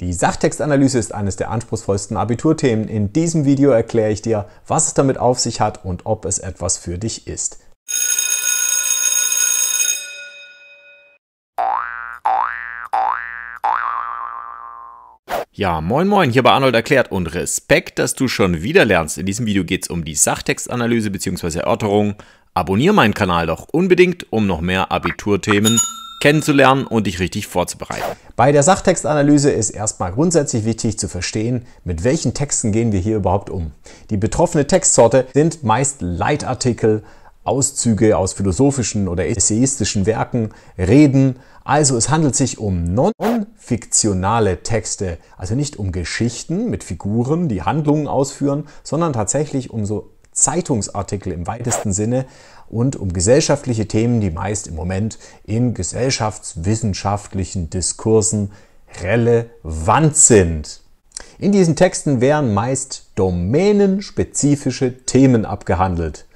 Die Sachtextanalyse ist eines der anspruchsvollsten Abiturthemen. In diesem Video erkläre ich dir, was es damit auf sich hat und ob es etwas für dich ist. Ja, moin moin, hier bei Arnold erklärt und Respekt, dass du schon wieder lernst. In diesem Video geht es um die Sachtextanalyse bzw. Erörterung. Abonnier meinen Kanal doch unbedingt, um noch mehr Abiturthemen kennenzulernen und dich richtig vorzubereiten. Bei der Sachtextanalyse ist erstmal grundsätzlich wichtig zu verstehen, mit welchen Texten gehen wir hier überhaupt um. Die betroffene Textsorte sind meist Leitartikel, Auszüge aus philosophischen oder essayistischen Werken, Reden. Also es handelt sich um non-fiktionale Texte, also nicht um Geschichten mit Figuren, die Handlungen ausführen, sondern tatsächlich um so Zeitungsartikel im weitesten Sinne und um gesellschaftliche Themen, die meist im Moment in gesellschaftswissenschaftlichen Diskursen relevant sind. In diesen Texten werden meist domänenspezifische Themen abgehandelt.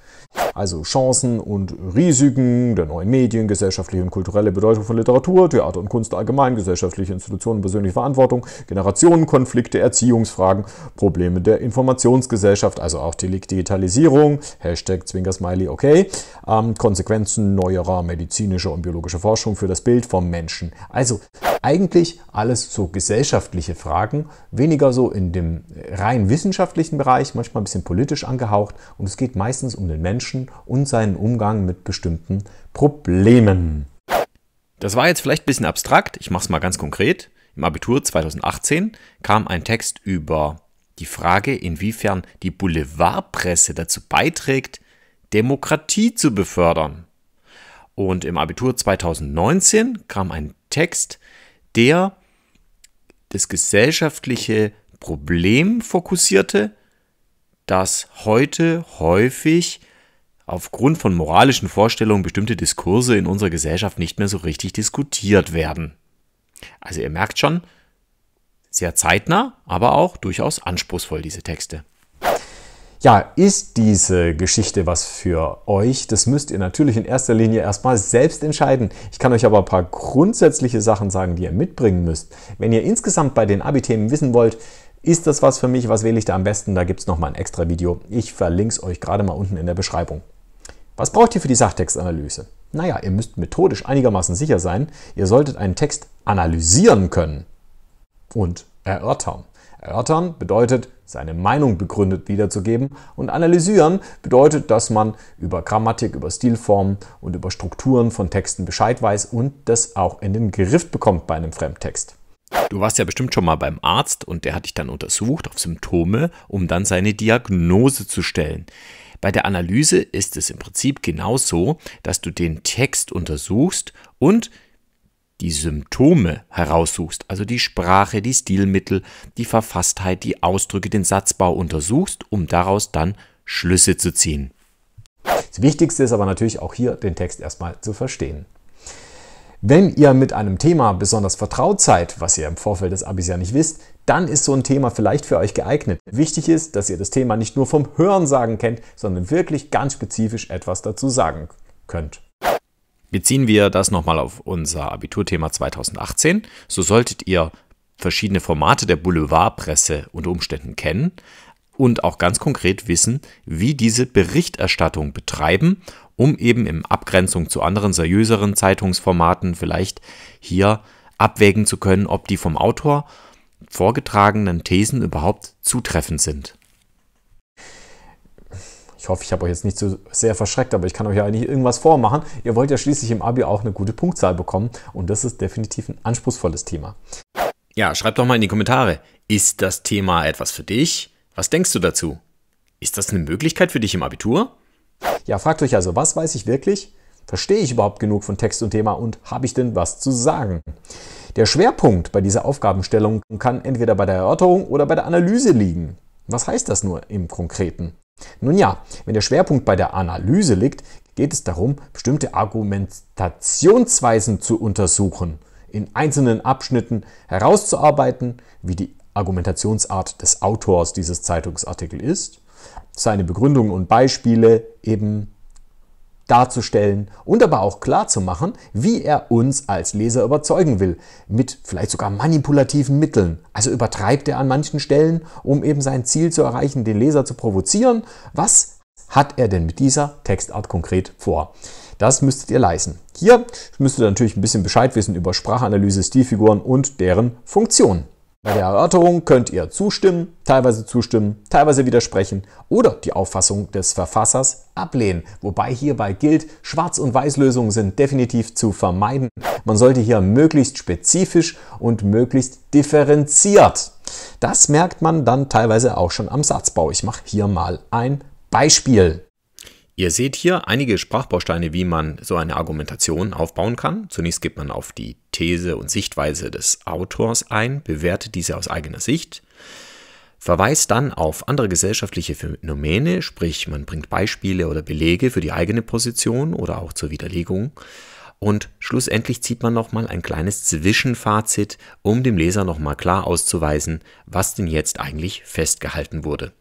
Also Chancen und Risiken der neuen Medien, gesellschaftliche und kulturelle Bedeutung von Literatur, Theater und Kunst allgemein, gesellschaftliche Institutionen und persönliche Verantwortung, Generationenkonflikte, Erziehungsfragen, Probleme der Informationsgesellschaft, also auch die Digitalisierung, Hashtag Zwinkersmiley, okay, ähm, Konsequenzen neuerer medizinischer und biologischer Forschung für das Bild vom Menschen. Also eigentlich alles so gesellschaftliche Fragen, weniger so in dem rein wissenschaftlichen Bereich, manchmal ein bisschen politisch angehaucht und es geht meistens um den Menschen, und seinen Umgang mit bestimmten Problemen. Das war jetzt vielleicht ein bisschen abstrakt, ich mache es mal ganz konkret. Im Abitur 2018 kam ein Text über die Frage, inwiefern die Boulevardpresse dazu beiträgt, Demokratie zu befördern. Und im Abitur 2019 kam ein Text, der das gesellschaftliche Problem fokussierte, das heute häufig aufgrund von moralischen Vorstellungen bestimmte Diskurse in unserer Gesellschaft nicht mehr so richtig diskutiert werden. Also ihr merkt schon, sehr zeitnah, aber auch durchaus anspruchsvoll diese Texte. Ja, ist diese Geschichte was für euch? Das müsst ihr natürlich in erster Linie erstmal selbst entscheiden. Ich kann euch aber ein paar grundsätzliche Sachen sagen, die ihr mitbringen müsst. Wenn ihr insgesamt bei den Abi-Themen wissen wollt, ist das was für mich, was wähle ich da am besten, da gibt es nochmal ein extra Video. Ich verlinke es euch gerade mal unten in der Beschreibung. Was braucht ihr für die Sachtextanalyse? Naja, ihr müsst methodisch einigermaßen sicher sein, ihr solltet einen Text analysieren können und erörtern. Erörtern bedeutet, seine Meinung begründet wiederzugeben und analysieren bedeutet, dass man über Grammatik, über Stilformen und über Strukturen von Texten Bescheid weiß und das auch in den Griff bekommt bei einem Fremdtext. Du warst ja bestimmt schon mal beim Arzt und der hat dich dann untersucht auf Symptome, um dann seine Diagnose zu stellen. Bei der Analyse ist es im Prinzip genauso, dass du den Text untersuchst und die Symptome heraussuchst, also die Sprache, die Stilmittel, die Verfasstheit, die Ausdrücke, den Satzbau untersuchst, um daraus dann Schlüsse zu ziehen. Das Wichtigste ist aber natürlich auch hier, den Text erstmal zu verstehen. Wenn ihr mit einem Thema besonders vertraut seid, was ihr im Vorfeld des Abis ja nicht wisst, dann ist so ein Thema vielleicht für euch geeignet. Wichtig ist, dass ihr das Thema nicht nur vom Hörensagen kennt, sondern wirklich ganz spezifisch etwas dazu sagen könnt. Beziehen wir das nochmal auf unser Abiturthema 2018, so solltet ihr verschiedene Formate der Boulevardpresse unter Umständen kennen und auch ganz konkret wissen, wie diese Berichterstattung betreiben um eben in Abgrenzung zu anderen seriöseren Zeitungsformaten vielleicht hier abwägen zu können, ob die vom Autor vorgetragenen Thesen überhaupt zutreffend sind. Ich hoffe, ich habe euch jetzt nicht so sehr verschreckt, aber ich kann euch ja eigentlich irgendwas vormachen. Ihr wollt ja schließlich im Abi auch eine gute Punktzahl bekommen und das ist definitiv ein anspruchsvolles Thema. Ja, schreibt doch mal in die Kommentare, ist das Thema etwas für dich? Was denkst du dazu? Ist das eine Möglichkeit für dich im Abitur? Ja, fragt euch also, was weiß ich wirklich? Verstehe ich überhaupt genug von Text und Thema und habe ich denn was zu sagen? Der Schwerpunkt bei dieser Aufgabenstellung kann entweder bei der Erörterung oder bei der Analyse liegen. Was heißt das nur im Konkreten? Nun ja, wenn der Schwerpunkt bei der Analyse liegt, geht es darum, bestimmte Argumentationsweisen zu untersuchen, in einzelnen Abschnitten herauszuarbeiten, wie die Argumentationsart des Autors dieses Zeitungsartikels ist, seine Begründungen und Beispiele eben darzustellen und aber auch klar zu machen, wie er uns als Leser überzeugen will, mit vielleicht sogar manipulativen Mitteln. Also übertreibt er an manchen Stellen, um eben sein Ziel zu erreichen, den Leser zu provozieren. Was hat er denn mit dieser Textart konkret vor? Das müsstet ihr leisten. Hier müsstet ihr natürlich ein bisschen Bescheid wissen über Sprachanalyse, Stilfiguren und deren Funktionen. Bei der Erörterung könnt ihr zustimmen, teilweise zustimmen, teilweise widersprechen oder die Auffassung des Verfassers ablehnen. Wobei hierbei gilt, Schwarz- und Weißlösungen sind definitiv zu vermeiden. Man sollte hier möglichst spezifisch und möglichst differenziert. Das merkt man dann teilweise auch schon am Satzbau. Ich mache hier mal ein Beispiel. Ihr seht hier einige Sprachbausteine, wie man so eine Argumentation aufbauen kann. Zunächst geht man auf die These und Sichtweise des Autors ein, bewertet diese aus eigener Sicht, verweist dann auf andere gesellschaftliche Phänomene, sprich man bringt Beispiele oder Belege für die eigene Position oder auch zur Widerlegung. Und schlussendlich zieht man nochmal ein kleines Zwischenfazit, um dem Leser nochmal klar auszuweisen, was denn jetzt eigentlich festgehalten wurde.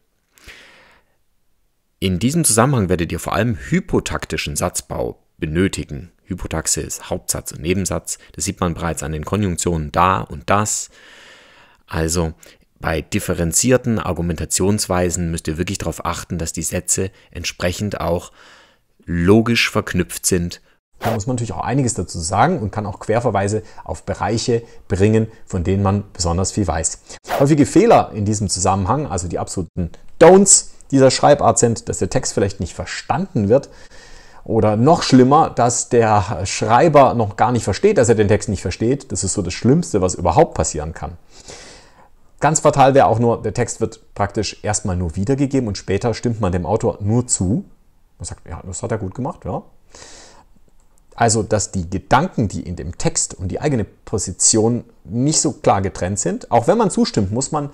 In diesem Zusammenhang werdet ihr vor allem hypotaktischen Satzbau benötigen. Hypotaxe ist Hauptsatz und Nebensatz. Das sieht man bereits an den Konjunktionen da und das. Also bei differenzierten Argumentationsweisen müsst ihr wirklich darauf achten, dass die Sätze entsprechend auch logisch verknüpft sind. Da muss man natürlich auch einiges dazu sagen und kann auch Querverweise auf Bereiche bringen, von denen man besonders viel weiß. Häufige Fehler in diesem Zusammenhang, also die absoluten Don'ts, dieser Schreibart sind, dass der Text vielleicht nicht verstanden wird. Oder noch schlimmer, dass der Schreiber noch gar nicht versteht, dass er den Text nicht versteht. Das ist so das Schlimmste, was überhaupt passieren kann. Ganz fatal wäre auch nur, der Text wird praktisch erstmal nur wiedergegeben und später stimmt man dem Autor nur zu. Man sagt, ja, das hat er gut gemacht, ja. Also, dass die Gedanken, die in dem Text und die eigene Position nicht so klar getrennt sind. Auch wenn man zustimmt, muss man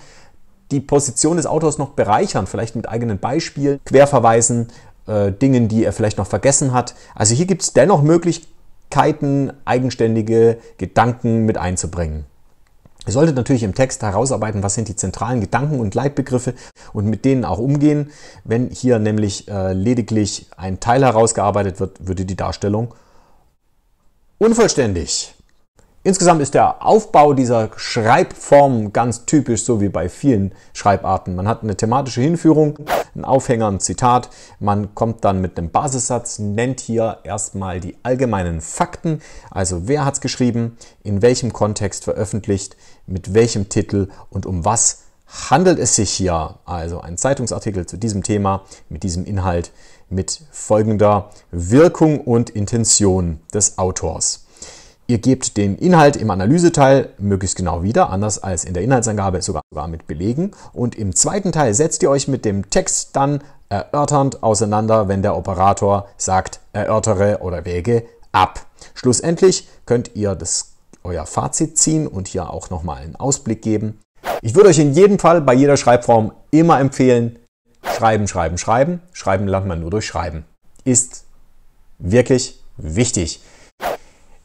die Position des Autors noch bereichern, vielleicht mit eigenen Beispielen, Querverweisen, äh, Dingen, die er vielleicht noch vergessen hat. Also hier gibt es dennoch Möglichkeiten, eigenständige Gedanken mit einzubringen. Ihr solltet natürlich im Text herausarbeiten, was sind die zentralen Gedanken und Leitbegriffe und mit denen auch umgehen. Wenn hier nämlich äh, lediglich ein Teil herausgearbeitet wird, würde die Darstellung unvollständig. Insgesamt ist der Aufbau dieser Schreibform ganz typisch, so wie bei vielen Schreibarten. Man hat eine thematische Hinführung, einen Aufhänger, ein Zitat. Man kommt dann mit einem Basissatz, nennt hier erstmal die allgemeinen Fakten. Also wer hat es geschrieben, in welchem Kontext veröffentlicht, mit welchem Titel und um was handelt es sich hier. Also ein Zeitungsartikel zu diesem Thema, mit diesem Inhalt, mit folgender Wirkung und Intention des Autors. Ihr gebt den Inhalt im Analyseteil möglichst genau wieder, anders als in der Inhaltsangabe sogar mit Belegen. Und im zweiten Teil setzt ihr euch mit dem Text dann erörternd auseinander, wenn der Operator sagt, erörtere oder wäge ab. Schlussendlich könnt ihr das, euer Fazit ziehen und hier auch nochmal einen Ausblick geben. Ich würde euch in jedem Fall bei jeder Schreibform immer empfehlen, schreiben, schreiben, schreiben. Schreiben lernt man nur durch Schreiben. Ist wirklich wichtig.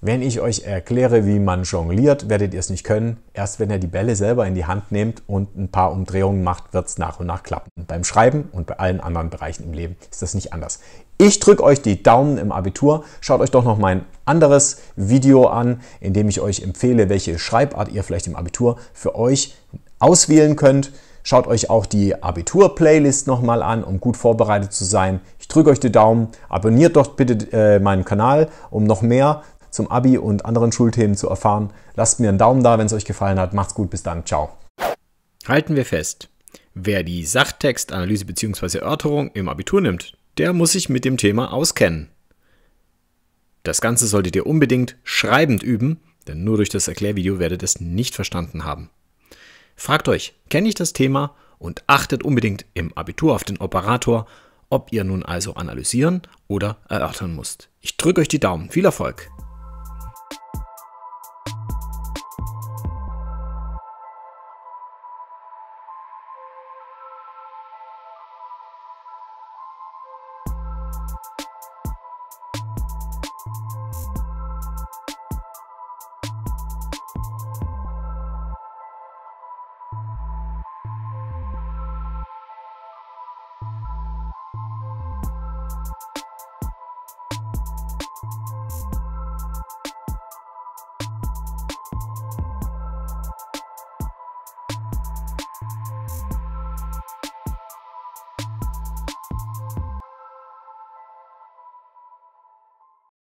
Wenn ich euch erkläre, wie man jongliert, werdet ihr es nicht können. Erst wenn ihr die Bälle selber in die Hand nehmt und ein paar Umdrehungen macht, wird es nach und nach klappen. Und beim Schreiben und bei allen anderen Bereichen im Leben ist das nicht anders. Ich drücke euch die Daumen im Abitur. Schaut euch doch noch mein anderes Video an, in dem ich euch empfehle, welche Schreibart ihr vielleicht im Abitur für euch auswählen könnt. Schaut euch auch die Abitur-Playlist nochmal an, um gut vorbereitet zu sein. Ich drücke euch die Daumen, abonniert doch bitte äh, meinen Kanal, um noch mehr zum Abi und anderen Schulthemen zu erfahren. Lasst mir einen Daumen da, wenn es euch gefallen hat. Macht's gut, bis dann. Ciao. Halten wir fest. Wer die Sachtextanalyse bzw. Erörterung im Abitur nimmt, der muss sich mit dem Thema auskennen. Das Ganze solltet ihr unbedingt schreibend üben, denn nur durch das Erklärvideo werdet ihr es nicht verstanden haben. Fragt euch, kenne ich das Thema und achtet unbedingt im Abitur auf den Operator, ob ihr nun also analysieren oder erörtern müsst. Ich drücke euch die Daumen. Viel Erfolg!